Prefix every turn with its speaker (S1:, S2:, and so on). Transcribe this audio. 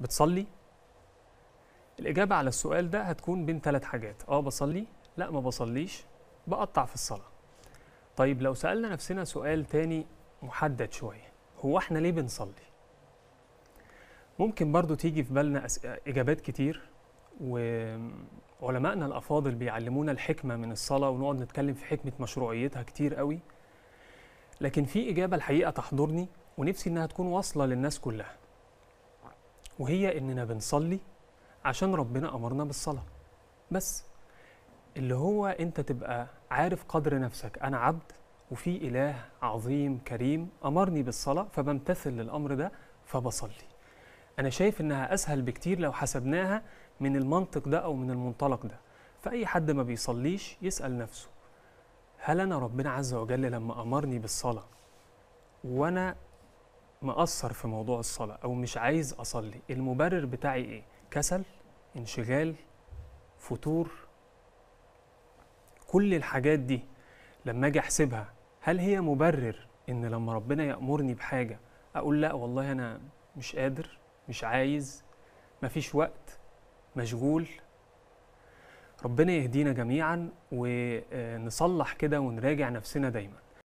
S1: بتصلي الإجابة على السؤال ده هتكون بين ثلاث حاجات آه بصلي لا ما بصليش بقطع في الصلاة طيب لو سألنا نفسنا سؤال تاني محدد شوية هو احنا ليه بنصلي ممكن برضو تيجي في بالنا إجابات كتير وعلمائنا الأفاضل بيعلمونا الحكمة من الصلاة ونقعد نتكلم في حكمة مشروعيتها كتير قوي لكن في إجابة الحقيقة تحضرني ونفسي إنها تكون واصلة للناس كلها وهي إننا بنصلي عشان ربنا أمرنا بالصلاة بس اللي هو أنت تبقى عارف قدر نفسك أنا عبد وفي إله عظيم كريم أمرني بالصلاة فبمتثل للأمر ده فبصلي أنا شايف إنها أسهل بكتير لو حسبناها من المنطق ده أو من المنطلق ده فأي حد ما بيصليش يسأل نفسه هل أنا ربنا عز وجل لما أمرني بالصلاة وأنا مقصر في موضوع الصلاه او مش عايز اصلي المبرر بتاعي ايه كسل انشغال فتور كل الحاجات دي لما اجي احسبها هل هي مبرر ان لما ربنا يامرني بحاجه اقول لا والله انا مش قادر مش عايز مفيش وقت مشغول ربنا يهدينا جميعا ونصلح كده ونراجع نفسنا دايما